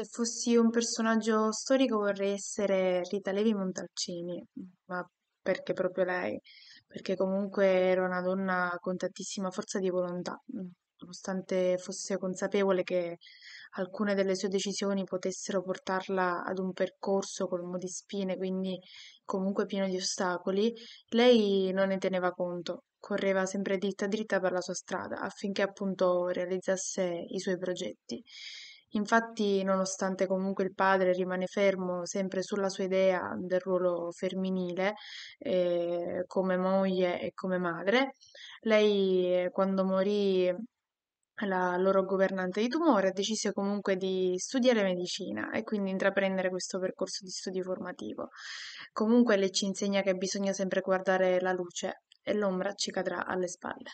Se fossi un personaggio storico vorrei essere Rita Levi Montalcini, ma perché proprio lei? Perché comunque era una donna con tantissima forza di volontà, nonostante fosse consapevole che alcune delle sue decisioni potessero portarla ad un percorso colmo di spine, quindi comunque pieno di ostacoli, lei non ne teneva conto, correva sempre dritta dritta per la sua strada affinché appunto realizzasse i suoi progetti. Infatti, nonostante comunque il padre rimane fermo sempre sulla sua idea del ruolo femminile, eh, come moglie e come madre, lei eh, quando morì la loro governante di tumore decise comunque di studiare medicina e quindi intraprendere questo percorso di studio formativo. Comunque lei ci insegna che bisogna sempre guardare la luce e l'ombra ci cadrà alle spalle.